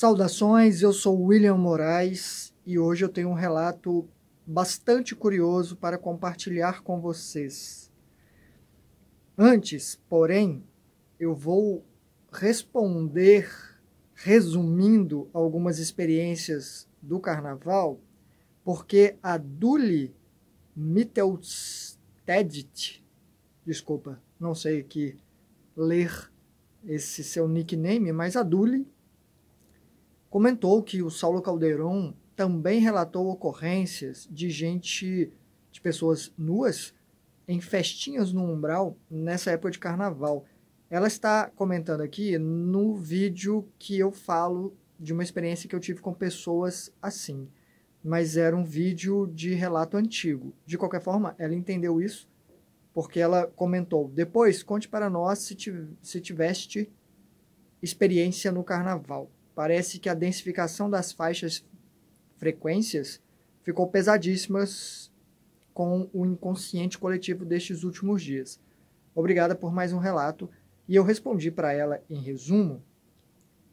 Saudações, eu sou William Moraes e hoje eu tenho um relato bastante curioso para compartilhar com vocês. Antes, porém, eu vou responder resumindo algumas experiências do carnaval, porque a Duli Mittelstedt, desculpa, não sei aqui ler esse seu nickname, mas a Duli comentou que o Saulo Caldeirão também relatou ocorrências de gente, de pessoas nuas, em festinhas no umbral nessa época de carnaval. Ela está comentando aqui no vídeo que eu falo de uma experiência que eu tive com pessoas assim, mas era um vídeo de relato antigo. De qualquer forma, ela entendeu isso porque ela comentou: depois conte para nós se, se tiveste experiência no carnaval parece que a densificação das faixas frequências ficou pesadíssimas com o inconsciente coletivo destes últimos dias. Obrigada por mais um relato. E eu respondi para ela, em resumo,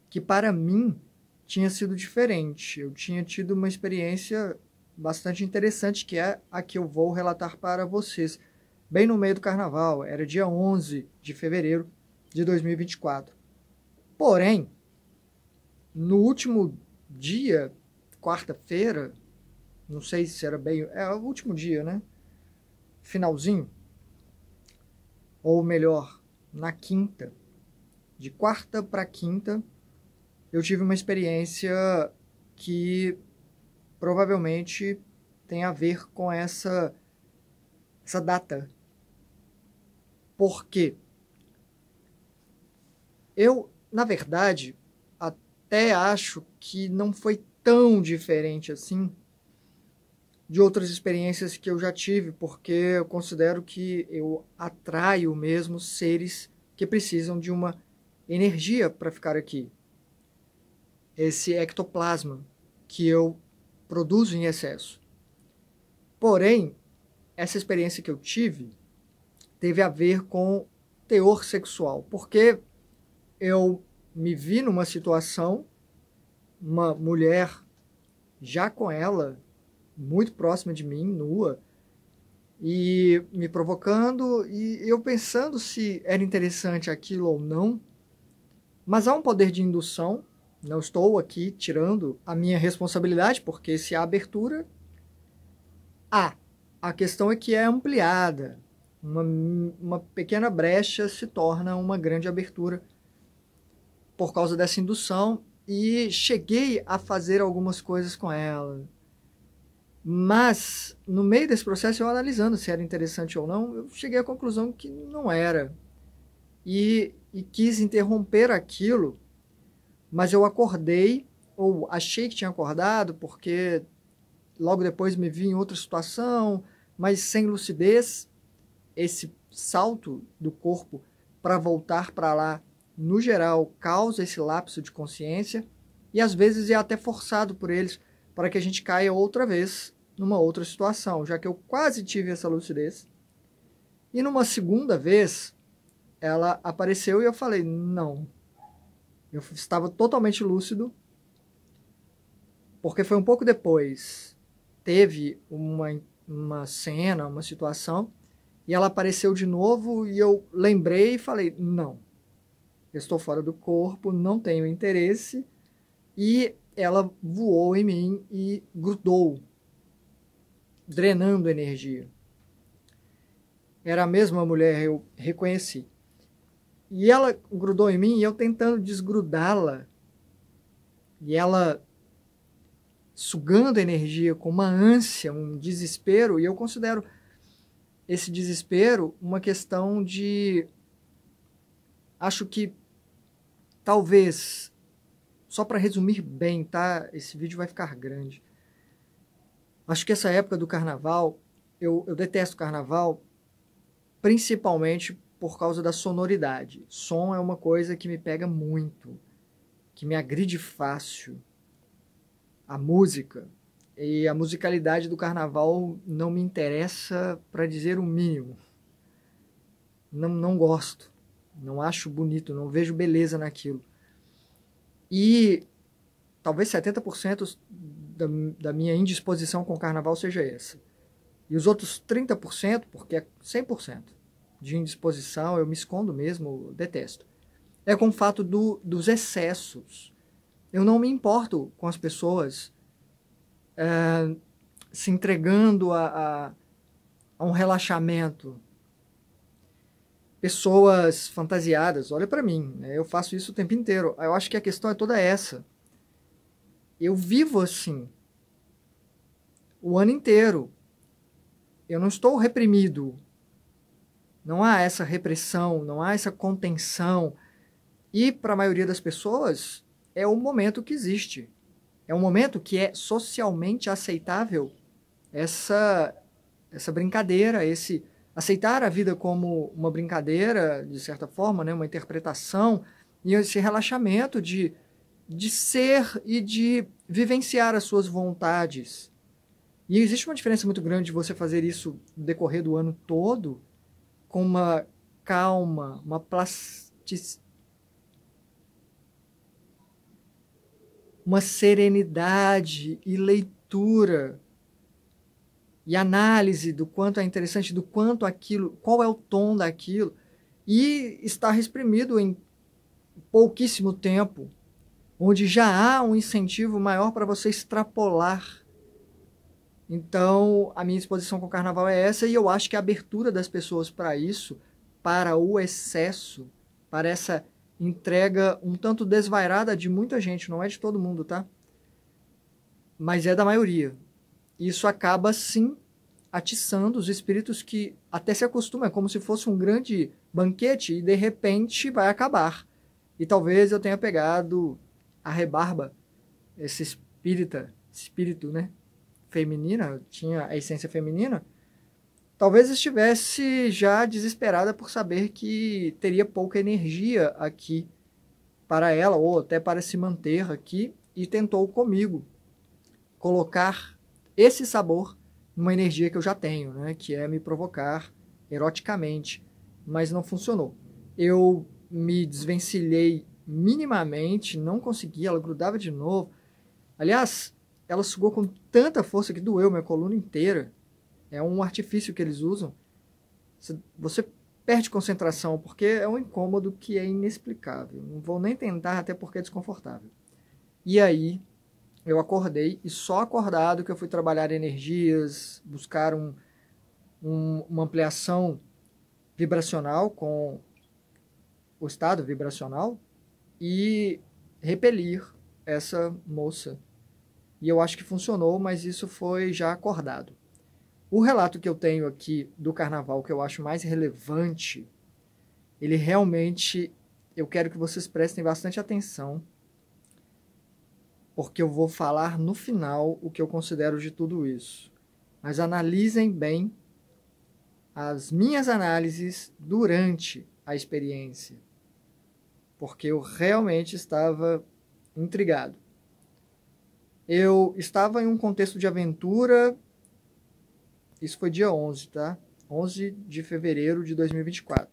que para mim tinha sido diferente. Eu tinha tido uma experiência bastante interessante, que é a que eu vou relatar para vocês. Bem no meio do carnaval, era dia 11 de fevereiro de 2024. Porém, no último dia, quarta-feira, não sei se era bem, é o último dia, né? Finalzinho. Ou melhor, na quinta, de quarta para quinta, eu tive uma experiência que provavelmente tem a ver com essa essa data. Por quê? Eu, na verdade, até acho que não foi tão diferente assim de outras experiências que eu já tive, porque eu considero que eu atraio mesmo seres que precisam de uma energia para ficar aqui. Esse ectoplasma que eu produzo em excesso. Porém, essa experiência que eu tive teve a ver com teor sexual, porque eu me vi numa situação, uma mulher já com ela, muito próxima de mim, nua, e me provocando, e eu pensando se era interessante aquilo ou não. Mas há um poder de indução, não estou aqui tirando a minha responsabilidade, porque se há abertura, há. A questão é que é ampliada. Uma, uma pequena brecha se torna uma grande abertura por causa dessa indução e cheguei a fazer algumas coisas com ela. Mas, no meio desse processo, eu analisando se era interessante ou não, eu cheguei à conclusão que não era. E, e quis interromper aquilo, mas eu acordei, ou achei que tinha acordado, porque logo depois me vi em outra situação, mas sem lucidez. Esse salto do corpo para voltar para lá no geral, causa esse lapso de consciência e às vezes é até forçado por eles para que a gente caia outra vez numa outra situação, já que eu quase tive essa lucidez. E numa segunda vez, ela apareceu e eu falei: não. Eu estava totalmente lúcido, porque foi um pouco depois. Teve uma, uma cena, uma situação, e ela apareceu de novo e eu lembrei e falei: não estou fora do corpo, não tenho interesse, e ela voou em mim e grudou, drenando energia. Era a mesma mulher, eu reconheci. E ela grudou em mim e eu tentando desgrudá-la. E ela sugando energia com uma ânsia, um desespero, e eu considero esse desespero uma questão de acho que Talvez, só para resumir bem, tá? Esse vídeo vai ficar grande. Acho que essa época do carnaval, eu, eu detesto carnaval, principalmente por causa da sonoridade. Som é uma coisa que me pega muito, que me agride fácil. A música e a musicalidade do carnaval não me interessa para dizer o mínimo. Não, não gosto. Não acho bonito, não vejo beleza naquilo. E talvez 70% da, da minha indisposição com o carnaval seja essa. E os outros 30%, porque é 100% de indisposição, eu me escondo mesmo, detesto. É com o fato do, dos excessos. Eu não me importo com as pessoas é, se entregando a, a, a um relaxamento pessoas fantasiadas. Olha para mim, né, eu faço isso o tempo inteiro. Eu acho que a questão é toda essa. Eu vivo assim o ano inteiro. Eu não estou reprimido. Não há essa repressão, não há essa contenção. E para a maioria das pessoas é o momento que existe. É um momento que é socialmente aceitável essa essa brincadeira, esse aceitar a vida como uma brincadeira, de certa forma, né, uma interpretação, e esse relaxamento de, de ser e de vivenciar as suas vontades. E existe uma diferença muito grande de você fazer isso no decorrer do ano todo, com uma calma, uma plasticidade. Uma serenidade e leitura e análise do quanto é interessante, do quanto aquilo, qual é o tom daquilo, e está exprimido em pouquíssimo tempo, onde já há um incentivo maior para você extrapolar. Então, a minha exposição com o carnaval é essa, e eu acho que a abertura das pessoas para isso, para o excesso, para essa entrega um tanto desvairada de muita gente, não é de todo mundo, tá? Mas é da maioria isso acaba sim atiçando os espíritos que até se acostumam, é como se fosse um grande banquete e de repente vai acabar. E talvez eu tenha pegado a rebarba, esse espírita, espírito, né? Feminina, tinha a essência feminina. Talvez estivesse já desesperada por saber que teria pouca energia aqui para ela, ou até para se manter aqui, e tentou comigo colocar esse sabor numa energia que eu já tenho, né? Que é me provocar eroticamente, mas não funcionou. Eu me desvencilhei minimamente, não consegui, ela grudava de novo. Aliás, ela sugou com tanta força que doeu minha coluna inteira. É um artifício que eles usam. Você perde concentração porque é um incômodo que é inexplicável. Não vou nem tentar, até porque é desconfortável. E aí eu acordei e só acordado que eu fui trabalhar energias, buscar um, um, uma ampliação vibracional com o estado vibracional e repelir essa moça. E eu acho que funcionou, mas isso foi já acordado. O relato que eu tenho aqui do carnaval que eu acho mais relevante, ele realmente eu quero que vocês prestem bastante atenção porque eu vou falar no final o que eu considero de tudo isso. Mas analisem bem as minhas análises durante a experiência, porque eu realmente estava intrigado. Eu estava em um contexto de aventura, isso foi dia 11, tá? 11 de fevereiro de 2024.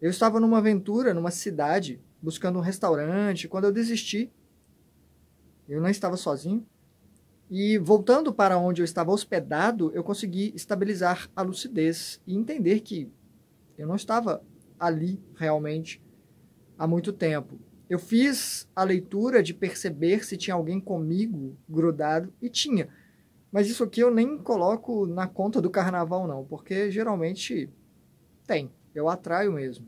Eu estava numa aventura, numa cidade, buscando um restaurante, quando eu desisti eu não estava sozinho. E voltando para onde eu estava hospedado, eu consegui estabilizar a lucidez e entender que eu não estava ali realmente há muito tempo. Eu fiz a leitura de perceber se tinha alguém comigo grudado e tinha. Mas isso aqui eu nem coloco na conta do carnaval não, porque geralmente tem, eu atraio mesmo.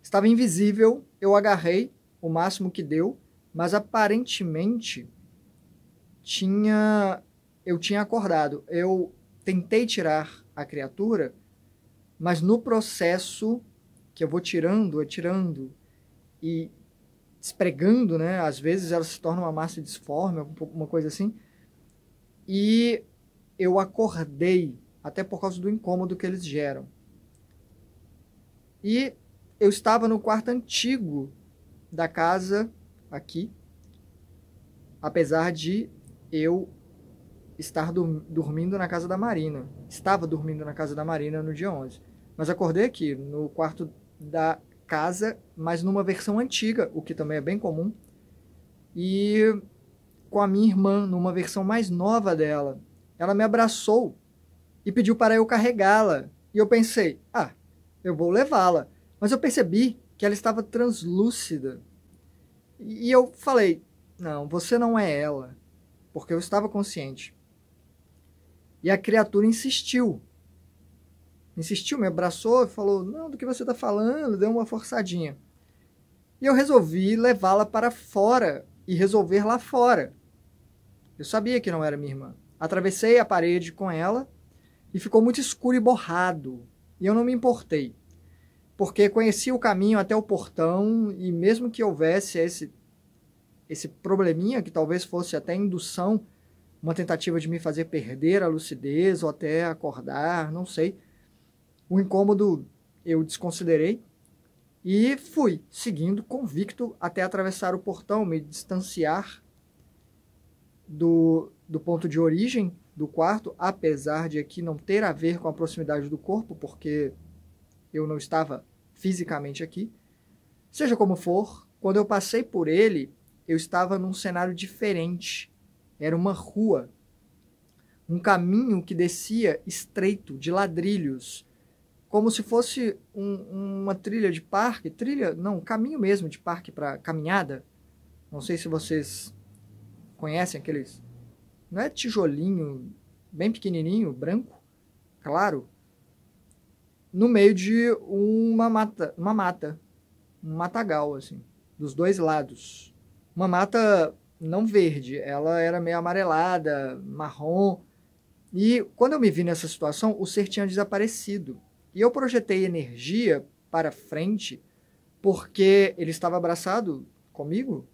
Estava invisível, eu agarrei o máximo que deu mas aparentemente tinha eu tinha acordado. Eu tentei tirar a criatura, mas no processo que eu vou tirando, atirando e despregando né? Às vezes ela se torna uma massa disforme, uma coisa assim. E eu acordei, até por causa do incômodo que eles geram. E eu estava no quarto antigo da casa aqui, apesar de eu estar dormindo na casa da Marina. Estava dormindo na casa da Marina no dia 11. Mas acordei aqui, no quarto da casa, mas numa versão antiga, o que também é bem comum. E com a minha irmã, numa versão mais nova dela. Ela me abraçou e pediu para eu carregá-la. E eu pensei, ah, eu vou levá-la. Mas eu percebi que ela estava translúcida. E eu falei: não, você não é ela, porque eu estava consciente. E a criatura insistiu. Insistiu, me abraçou e falou: não, do que você está falando? Deu uma forçadinha. E eu resolvi levá-la para fora e resolver lá fora. Eu sabia que não era minha irmã. Atravessei a parede com ela e ficou muito escuro e borrado. E eu não me importei porque conhecia o caminho até o portão e mesmo que houvesse esse esse probleminha que talvez fosse até indução, uma tentativa de me fazer perder a lucidez ou até acordar, não sei. O incômodo eu desconsiderei e fui seguindo convicto até atravessar o portão, me distanciar do, do ponto de origem do quarto, apesar de aqui não ter a ver com a proximidade do corpo, porque eu não estava fisicamente aqui. Seja como for, quando eu passei por ele, eu estava num cenário diferente. Era uma rua, um caminho que descia estreito, de ladrilhos, como se fosse um, uma trilha de parque trilha, não, caminho mesmo de parque para caminhada. Não sei se vocês conhecem aqueles. Não é tijolinho, bem pequenininho, branco, claro, no meio de uma mata, uma mata, um matagal assim, dos dois lados. Uma mata não verde, ela era meio amarelada, marrom. E quando eu me vi nessa situação, o ser tinha desaparecido. E eu projetei energia para frente porque ele estava abraçado comigo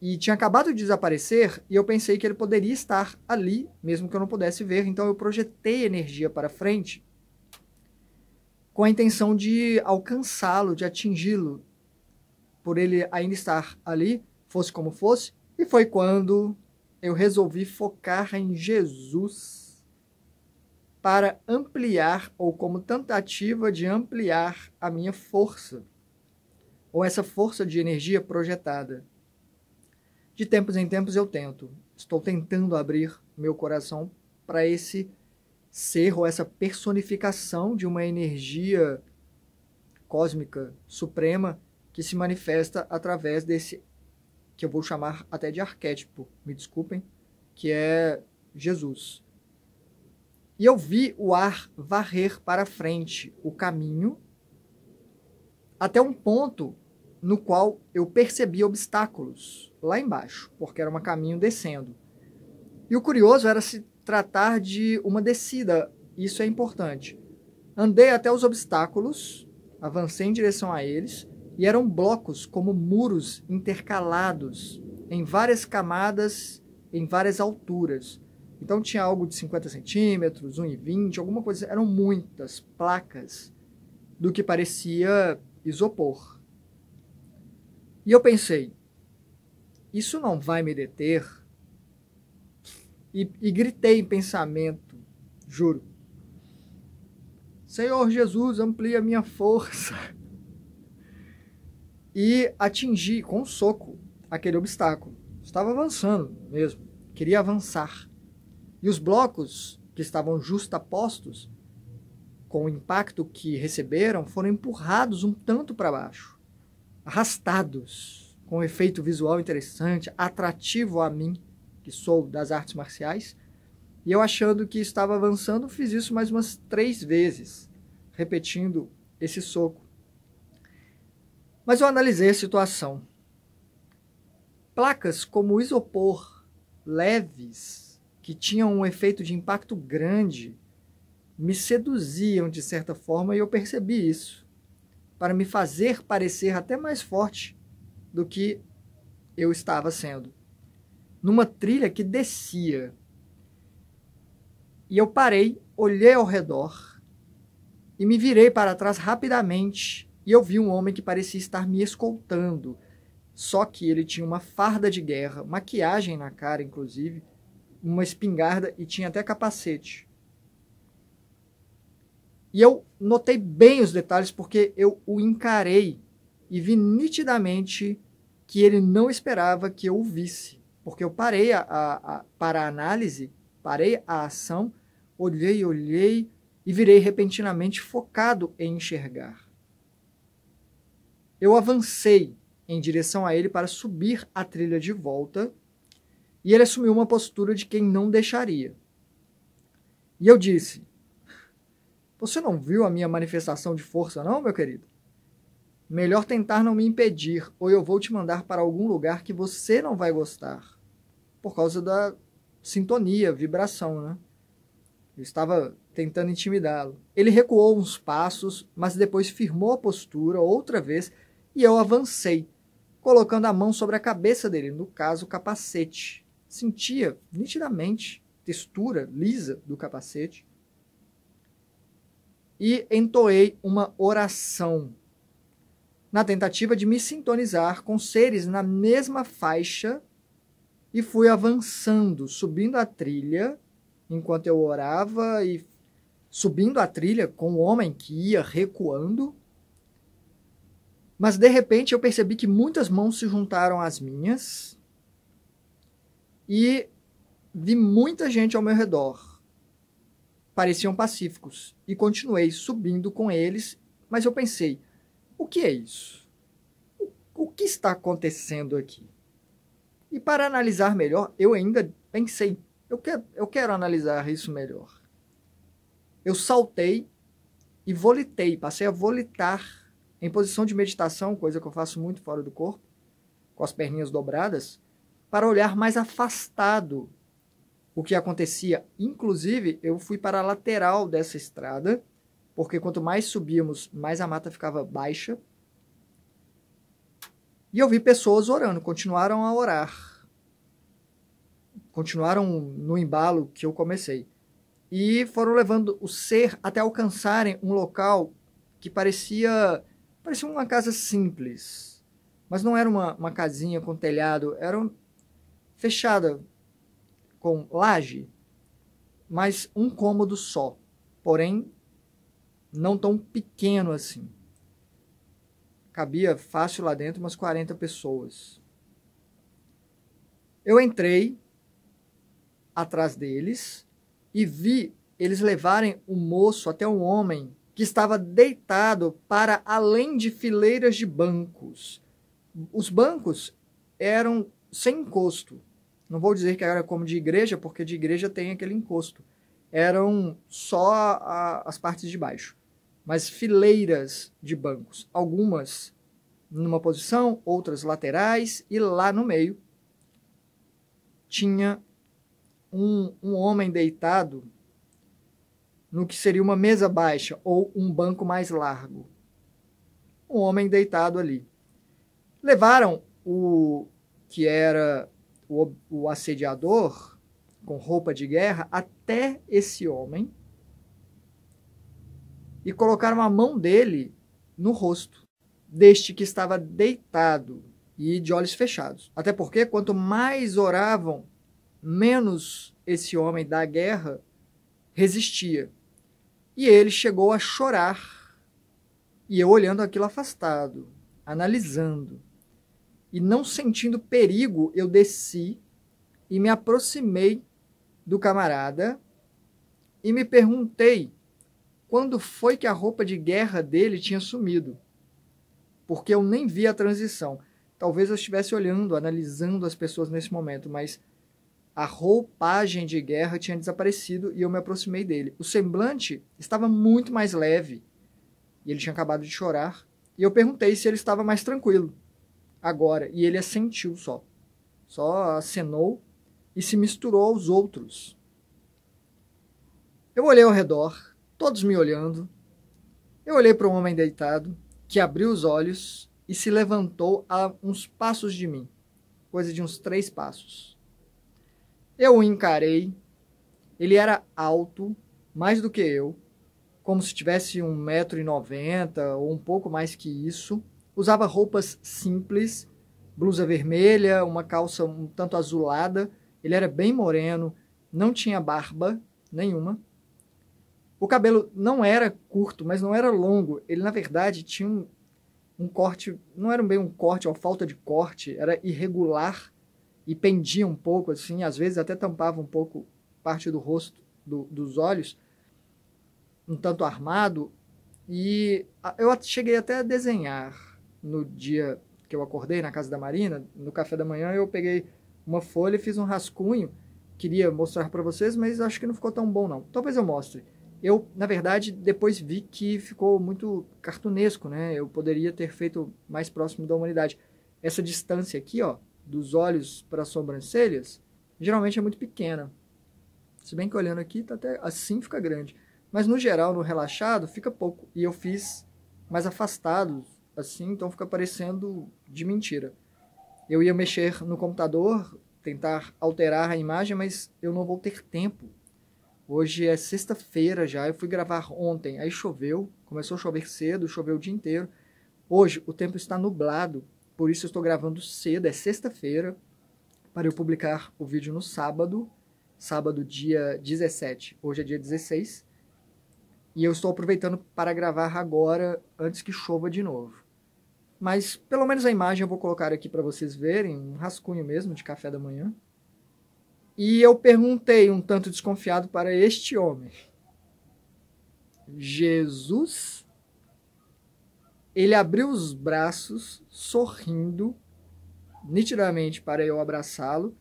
e tinha acabado de desaparecer e eu pensei que ele poderia estar ali, mesmo que eu não pudesse ver. Então eu projetei energia para frente com a intenção de alcançá-lo, de atingi-lo, por ele ainda estar ali, fosse como fosse. E foi quando eu resolvi focar em Jesus para ampliar, ou como tentativa de ampliar a minha força, ou essa força de energia projetada. De tempos em tempos eu tento, estou tentando abrir meu coração para esse Cerro, essa personificação de uma energia cósmica suprema que se manifesta através desse que eu vou chamar até de arquétipo, me desculpem, que é Jesus. E eu vi o ar varrer para frente o caminho até um ponto no qual eu percebi obstáculos lá embaixo, porque era um caminho descendo. E o curioso era se tratar de uma descida. Isso é importante. Andei até os obstáculos, avancei em direção a eles, e eram blocos como muros intercalados em várias camadas, em várias alturas. Então tinha algo de 50 centímetros, 1,20, alguma coisa. Eram muitas placas do que parecia isopor. E eu pensei, isso não vai me deter e, e gritei em pensamento, juro. Senhor Jesus, amplia minha força. E atingi com um soco aquele obstáculo. Estava avançando mesmo, queria avançar. E os blocos que estavam justapostos, com o impacto que receberam, foram empurrados um tanto para baixo, arrastados, com um efeito visual interessante, atrativo a mim que sou das artes marciais, e eu achando que estava avançando, fiz isso mais umas três vezes, repetindo esse soco. Mas eu analisei a situação. Placas como isopor leves, que tinham um efeito de impacto grande, me seduziam de certa forma e eu percebi isso, para me fazer parecer até mais forte do que eu estava sendo numa trilha que descia. E eu parei, olhei ao redor e me virei para trás rapidamente e eu vi um homem que parecia estar me escoltando. Só que ele tinha uma farda de guerra, maquiagem na cara, inclusive, uma espingarda e tinha até capacete. E eu notei bem os detalhes porque eu o encarei e vi nitidamente que ele não esperava que eu o visse porque eu parei a, a, a, para a análise, parei a ação, olhei, olhei e virei repentinamente focado em enxergar. Eu avancei em direção a ele para subir a trilha de volta e ele assumiu uma postura de quem não deixaria. E eu disse: Você não viu a minha manifestação de força, não, meu querido? Melhor tentar não me impedir, ou eu vou te mandar para algum lugar que você não vai gostar por causa da sintonia, vibração, né? Eu estava tentando intimidá-lo. Ele recuou uns passos, mas depois firmou a postura outra vez e eu avancei, colocando a mão sobre a cabeça dele, no caso, o capacete. Sentia nitidamente textura lisa do capacete e entoei uma oração na tentativa de me sintonizar com seres na mesma faixa e fui avançando, subindo a trilha, enquanto eu orava e subindo a trilha com o homem que ia recuando. Mas de repente eu percebi que muitas mãos se juntaram às minhas e vi muita gente ao meu redor. Pareciam pacíficos e continuei subindo com eles, mas eu pensei: o que é isso? O que está acontecendo aqui? E para analisar melhor, eu ainda pensei, eu quero, eu quero analisar isso melhor. Eu saltei e volitei, passei a volitar em posição de meditação, coisa que eu faço muito fora do corpo, com as perninhas dobradas, para olhar mais afastado o que acontecia. Inclusive, eu fui para a lateral dessa estrada, porque quanto mais subíamos, mais a mata ficava baixa e eu vi pessoas orando, continuaram a orar. Continuaram no embalo que eu comecei. E foram levando o ser até alcançarem um local que parecia, parecia uma casa simples. Mas não era uma, uma casinha com telhado, era fechada com laje, mas um cômodo só. Porém, não tão pequeno assim. Cabia fácil lá dentro umas 40 pessoas. Eu entrei atrás deles e vi eles levarem um moço até um homem que estava deitado para além de fileiras de bancos. Os bancos eram sem encosto. Não vou dizer que era como de igreja, porque de igreja tem aquele encosto. Eram só a, as partes de baixo mas fileiras de bancos, algumas numa posição, outras laterais, e lá no meio tinha um, um homem deitado no que seria uma mesa baixa ou um banco mais largo. Um homem deitado ali. Levaram o que era o, o assediador com roupa de guerra até esse homem e colocaram a mão dele no rosto deste que estava deitado e de olhos fechados. Até porque, quanto mais oravam, menos esse homem da guerra resistia. E ele chegou a chorar. E eu olhando aquilo afastado, analisando. E não sentindo perigo, eu desci e me aproximei do camarada e me perguntei quando foi que a roupa de guerra dele tinha sumido. Porque eu nem vi a transição. Talvez eu estivesse olhando, analisando as pessoas nesse momento, mas a roupagem de guerra tinha desaparecido e eu me aproximei dele. O semblante estava muito mais leve e ele tinha acabado de chorar. E eu perguntei se ele estava mais tranquilo agora. E ele assentiu só. Só acenou e se misturou aos outros. Eu olhei ao redor, todos me olhando. Eu olhei para um homem deitado, que abriu os olhos e se levantou a uns passos de mim, coisa de uns três passos. Eu o encarei. Ele era alto, mais do que eu, como se tivesse um metro e noventa ou um pouco mais que isso. Usava roupas simples, blusa vermelha, uma calça um tanto azulada. Ele era bem moreno, não tinha barba nenhuma. O cabelo não era curto, mas não era longo. Ele, na verdade, tinha um, um corte, não era bem um corte, ou é falta de corte, era irregular e pendia um pouco, assim, às vezes até tampava um pouco parte do rosto, do, dos olhos, um tanto armado. E eu cheguei até a desenhar no dia que eu acordei na casa da Marina, no café da manhã, eu peguei uma folha e fiz um rascunho. Queria mostrar para vocês, mas acho que não ficou tão bom, não. Talvez eu mostre eu, na verdade, depois vi que ficou muito cartunesco, né? Eu poderia ter feito mais próximo da humanidade. Essa distância aqui, ó, dos olhos para as sobrancelhas, geralmente é muito pequena. Se bem que olhando aqui, tá até assim fica grande. Mas no geral, no relaxado, fica pouco. E eu fiz mais afastado, assim, então fica parecendo de mentira. Eu ia mexer no computador, tentar alterar a imagem, mas eu não vou ter tempo Hoje é sexta-feira já, eu fui gravar ontem, aí choveu, começou a chover cedo, choveu o dia inteiro. Hoje o tempo está nublado, por isso eu estou gravando cedo, é sexta-feira, para eu publicar o vídeo no sábado, sábado dia 17, hoje é dia 16. E eu estou aproveitando para gravar agora, antes que chova de novo. Mas pelo menos a imagem eu vou colocar aqui para vocês verem, um rascunho mesmo de café da manhã. E eu perguntei, um tanto desconfiado, para este homem: Jesus? Ele abriu os braços, sorrindo, nitidamente para eu abraçá-lo.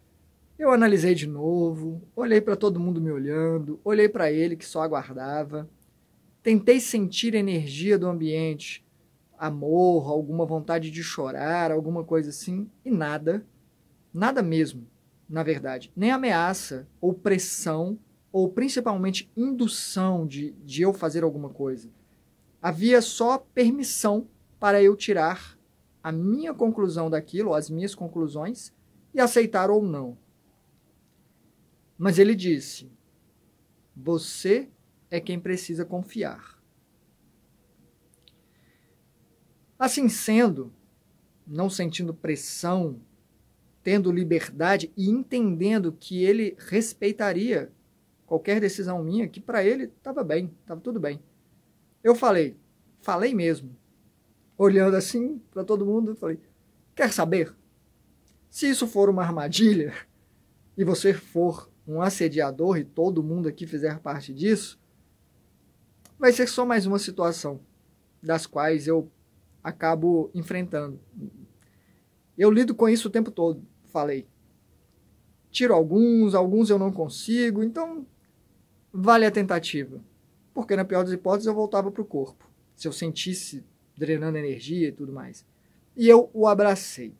Eu analisei de novo, olhei para todo mundo me olhando, olhei para ele que só aguardava. Tentei sentir a energia do ambiente, amor, alguma vontade de chorar, alguma coisa assim, e nada, nada mesmo na verdade, nem ameaça ou pressão ou principalmente indução de, de eu fazer alguma coisa. Havia só permissão para eu tirar a minha conclusão daquilo, as minhas conclusões, e aceitar ou não. Mas ele disse: Você é quem precisa confiar. Assim sendo, não sentindo pressão tendo liberdade e entendendo que ele respeitaria qualquer decisão minha, que para ele estava bem, estava tudo bem. Eu falei, falei mesmo, olhando assim para todo mundo, falei: quer saber? Se isso for uma armadilha e você for um assediador e todo mundo aqui fizer parte disso, vai ser só mais uma situação das quais eu acabo enfrentando. Eu lido com isso o tempo todo falei. Tiro alguns, alguns eu não consigo, então vale a tentativa. Porque na pior das hipóteses eu voltava para o corpo, se eu sentisse drenando energia e tudo mais. E eu o abracei.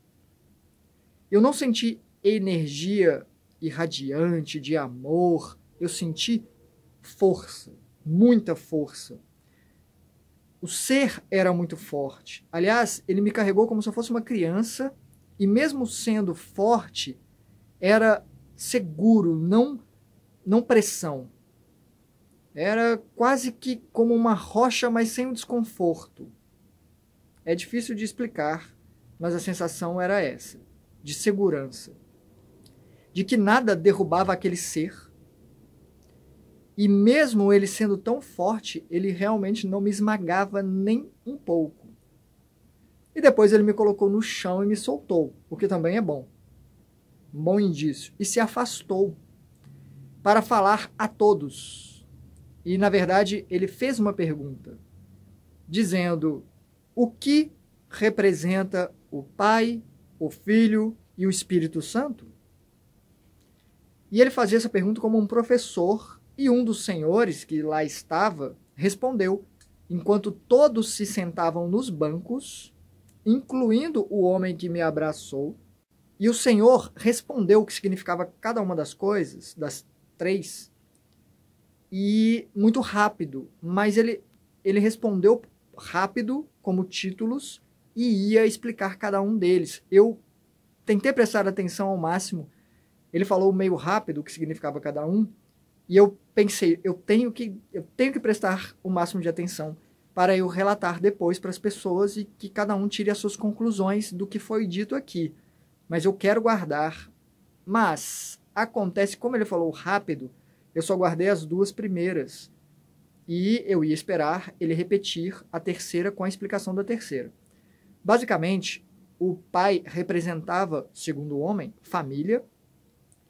Eu não senti energia irradiante de amor, eu senti força, muita força. O ser era muito forte. Aliás, ele me carregou como se eu fosse uma criança e mesmo sendo forte, era seguro, não, não pressão. Era quase que como uma rocha, mas sem o desconforto. É difícil de explicar, mas a sensação era essa, de segurança. De que nada derrubava aquele ser. E mesmo ele sendo tão forte, ele realmente não me esmagava nem um pouco. E depois ele me colocou no chão e me soltou, o que também é bom. bom indício. E se afastou para falar a todos. E, na verdade, ele fez uma pergunta, dizendo o que representa o Pai, o Filho e o Espírito Santo? E ele fazia essa pergunta como um professor, e um dos senhores que lá estava respondeu, enquanto todos se sentavam nos bancos incluindo o homem que me abraçou. E o Senhor respondeu o que significava cada uma das coisas, das três, e muito rápido, mas ele, ele respondeu rápido, como títulos, e ia explicar cada um deles. Eu tentei prestar atenção ao máximo, ele falou meio rápido o que significava cada um, e eu pensei, eu tenho que, eu tenho que prestar o máximo de atenção para eu relatar depois para as pessoas e que cada um tire as suas conclusões do que foi dito aqui. Mas eu quero guardar. Mas acontece, como ele falou rápido, eu só guardei as duas primeiras. E eu ia esperar ele repetir a terceira com a explicação da terceira. Basicamente, o pai representava, segundo o homem, família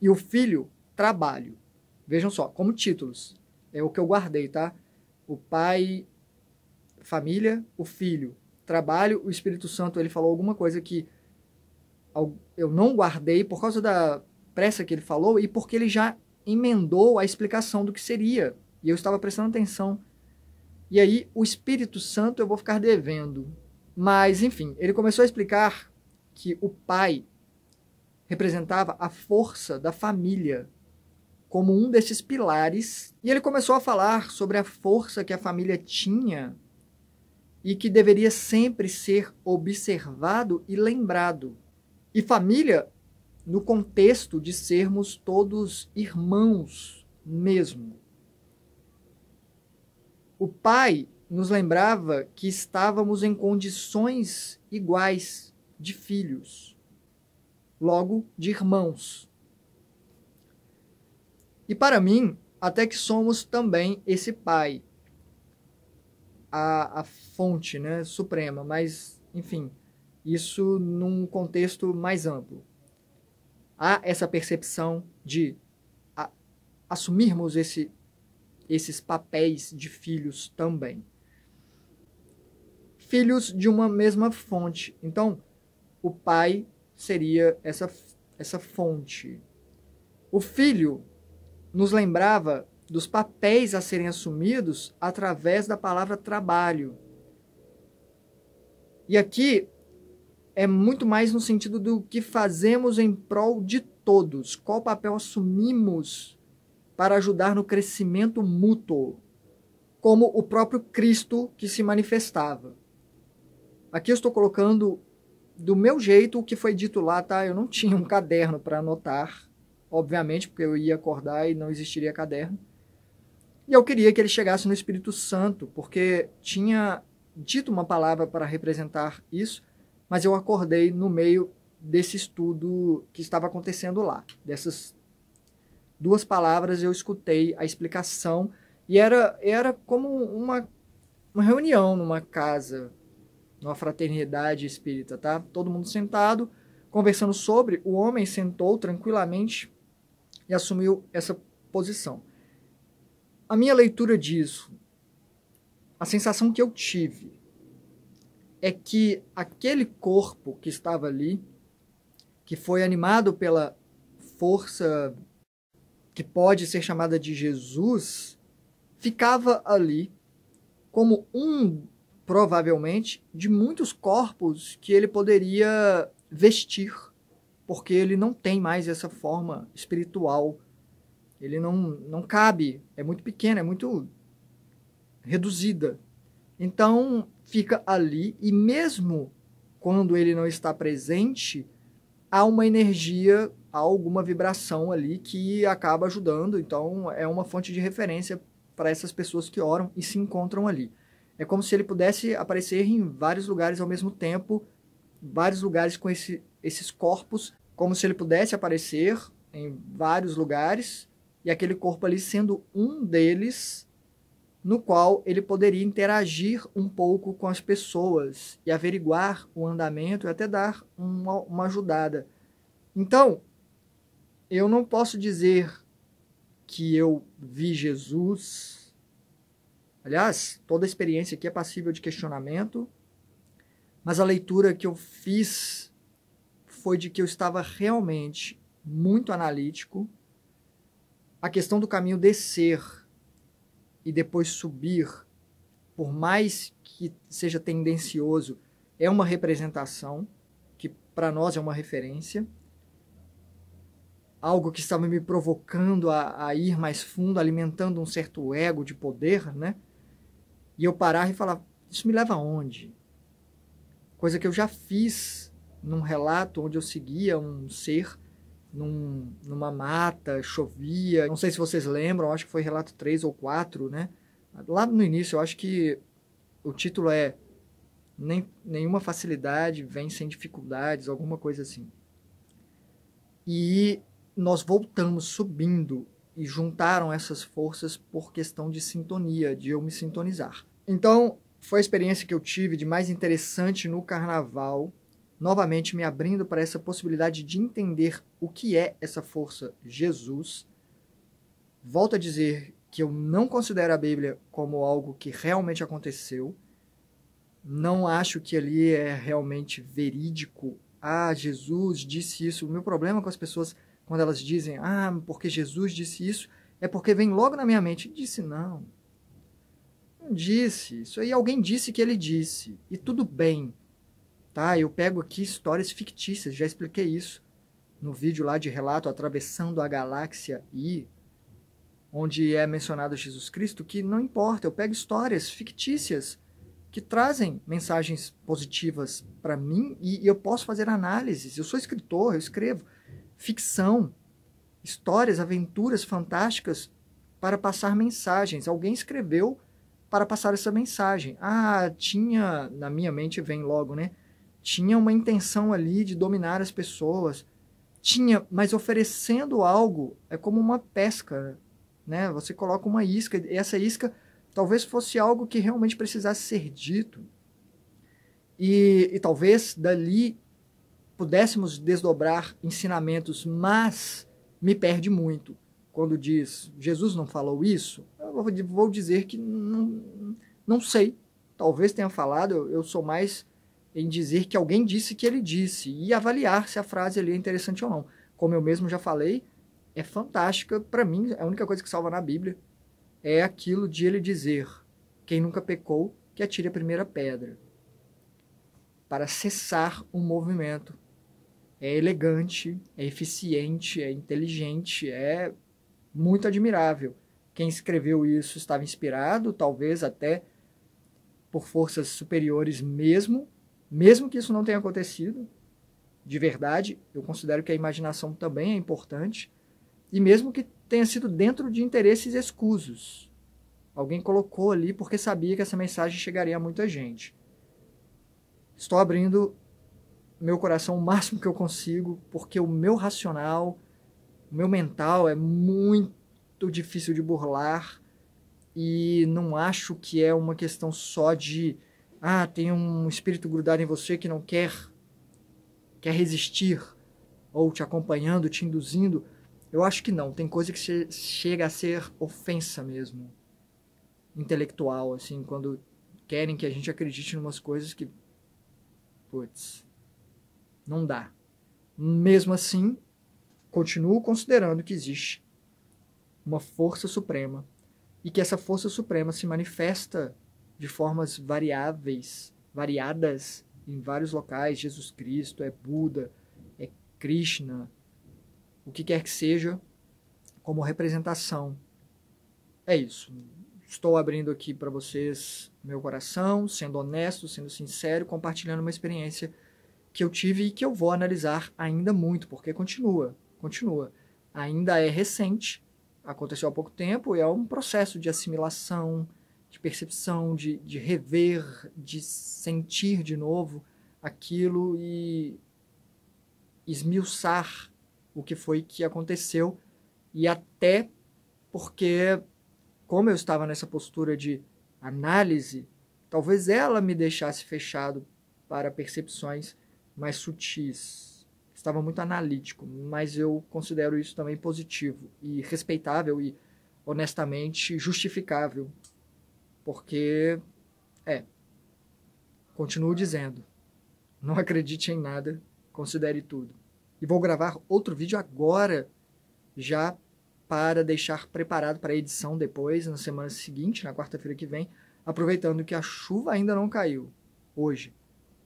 e o filho, trabalho. Vejam só, como títulos. É o que eu guardei, tá? O pai família, o filho, trabalho, o Espírito Santo, ele falou alguma coisa que eu não guardei por causa da pressa que ele falou e porque ele já emendou a explicação do que seria. E eu estava prestando atenção. E aí, o Espírito Santo eu vou ficar devendo. Mas, enfim, ele começou a explicar que o pai representava a força da família como um desses pilares. E ele começou a falar sobre a força que a família tinha e que deveria sempre ser observado e lembrado. E família no contexto de sermos todos irmãos mesmo. O pai nos lembrava que estávamos em condições iguais de filhos, logo de irmãos. E para mim, até que somos também esse pai a, a fonte né, suprema, mas, enfim, isso num contexto mais amplo. Há essa percepção de a, assumirmos esse, esses papéis de filhos também. Filhos de uma mesma fonte. Então, o pai seria essa, essa fonte. O filho nos lembrava dos papéis a serem assumidos através da palavra trabalho. E aqui é muito mais no sentido do que fazemos em prol de todos, qual papel assumimos para ajudar no crescimento mútuo, como o próprio Cristo que se manifestava. Aqui eu estou colocando do meu jeito o que foi dito lá, tá? Eu não tinha um caderno para anotar, obviamente, porque eu ia acordar e não existiria caderno. E eu queria que ele chegasse no Espírito Santo, porque tinha dito uma palavra para representar isso, mas eu acordei no meio desse estudo que estava acontecendo lá. Dessas duas palavras eu escutei a explicação e era era como uma uma reunião numa casa, numa fraternidade espírita, tá? Todo mundo sentado, conversando sobre, o homem sentou tranquilamente e assumiu essa posição. A minha leitura disso, a sensação que eu tive, é que aquele corpo que estava ali, que foi animado pela força que pode ser chamada de Jesus, ficava ali como um, provavelmente, de muitos corpos que ele poderia vestir, porque ele não tem mais essa forma espiritual ele não, não cabe, é muito pequena, é muito reduzida. Então, fica ali e mesmo quando ele não está presente, há uma energia, há alguma vibração ali que acaba ajudando. Então, é uma fonte de referência para essas pessoas que oram e se encontram ali. É como se ele pudesse aparecer em vários lugares ao mesmo tempo, vários lugares com esse, esses corpos, como se ele pudesse aparecer em vários lugares e aquele corpo ali sendo um deles no qual ele poderia interagir um pouco com as pessoas e averiguar o andamento e até dar uma, uma ajudada. Então, eu não posso dizer que eu vi Jesus. Aliás, toda a experiência aqui é passível de questionamento, mas a leitura que eu fiz foi de que eu estava realmente muito analítico, a questão do caminho descer e depois subir, por mais que seja tendencioso, é uma representação que para nós é uma referência. Algo que estava me provocando a, a, ir mais fundo, alimentando um certo ego de poder, né? E eu parar e falar: isso me leva aonde? Coisa que eu já fiz num relato onde eu seguia um ser num, numa mata, chovia. Não sei se vocês lembram, acho que foi relato 3 ou 4, né? Lá no início, eu acho que o título é Nem, Nenhuma facilidade vem sem dificuldades, alguma coisa assim. E nós voltamos subindo e juntaram essas forças por questão de sintonia, de eu me sintonizar. Então, foi a experiência que eu tive de mais interessante no carnaval novamente me abrindo para essa possibilidade de entender o que é essa força Jesus. Volto a dizer que eu não considero a Bíblia como algo que realmente aconteceu. Não acho que ali é realmente verídico. Ah, Jesus disse isso. O meu problema com as pessoas quando elas dizem, ah, porque Jesus disse isso, é porque vem logo na minha mente, disse não. Não disse. Isso aí alguém disse que ele disse. E tudo bem. Tá? Eu pego aqui histórias fictícias, já expliquei isso no vídeo lá de relato Atravessando a Galáxia e onde é mencionado Jesus Cristo, que não importa, eu pego histórias fictícias que trazem mensagens positivas para mim e, e eu posso fazer análises. Eu sou escritor, eu escrevo ficção, histórias, aventuras fantásticas para passar mensagens. Alguém escreveu para passar essa mensagem. Ah, tinha, na minha mente vem logo, né? tinha uma intenção ali de dominar as pessoas, tinha, mas oferecendo algo é como uma pesca, né? Você coloca uma isca e essa isca talvez fosse algo que realmente precisasse ser dito e, e talvez dali pudéssemos desdobrar ensinamentos, mas me perde muito quando diz Jesus não falou isso. Eu vou dizer que não, não sei, talvez tenha falado. eu, eu sou mais em dizer que alguém disse que ele disse e avaliar se a frase ali é interessante ou não. Como eu mesmo já falei, é fantástica. Para mim, a única coisa que salva na Bíblia é aquilo de ele dizer: quem nunca pecou, que atire a primeira pedra. Para cessar um movimento. É elegante, é eficiente, é inteligente, é muito admirável. Quem escreveu isso estava inspirado, talvez até por forças superiores mesmo, mesmo que isso não tenha acontecido, de verdade, eu considero que a imaginação também é importante, e mesmo que tenha sido dentro de interesses escusos. Alguém colocou ali porque sabia que essa mensagem chegaria a muita gente. Estou abrindo meu coração o máximo que eu consigo, porque o meu racional, o meu mental é muito difícil de burlar e não acho que é uma questão só de ah, tem um espírito grudado em você que não quer, quer resistir, ou te acompanhando, te induzindo. Eu acho que não. Tem coisa que che chega a ser ofensa mesmo, intelectual, assim, quando querem que a gente acredite em umas coisas que. Putz. Não dá. Mesmo assim, continuo considerando que existe uma força suprema e que essa força suprema se manifesta de formas variáveis, variadas em vários locais. Jesus Cristo é Buda, é Krishna, o que quer que seja, como representação. É isso. Estou abrindo aqui para vocês meu coração, sendo honesto, sendo sincero, compartilhando uma experiência que eu tive e que eu vou analisar ainda muito, porque continua, continua. Ainda é recente, aconteceu há pouco tempo e é um processo de assimilação, de percepção, de, de rever, de sentir de novo aquilo e esmiuçar o que foi que aconteceu e até porque como eu estava nessa postura de análise, talvez ela me deixasse fechado para percepções mais sutis. Estava muito analítico, mas eu considero isso também positivo e respeitável e honestamente justificável porque, é, continuo dizendo, não acredite em nada, considere tudo. E vou gravar outro vídeo agora, já para deixar preparado para a edição depois, na semana seguinte, na quarta-feira que vem, aproveitando que a chuva ainda não caiu hoje.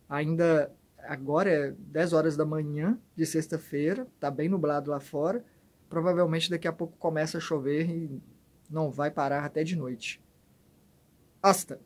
Ainda agora é 10 horas da manhã de sexta-feira, tá bem nublado lá fora. Provavelmente daqui a pouco começa a chover e não vai parar até de noite. Aste.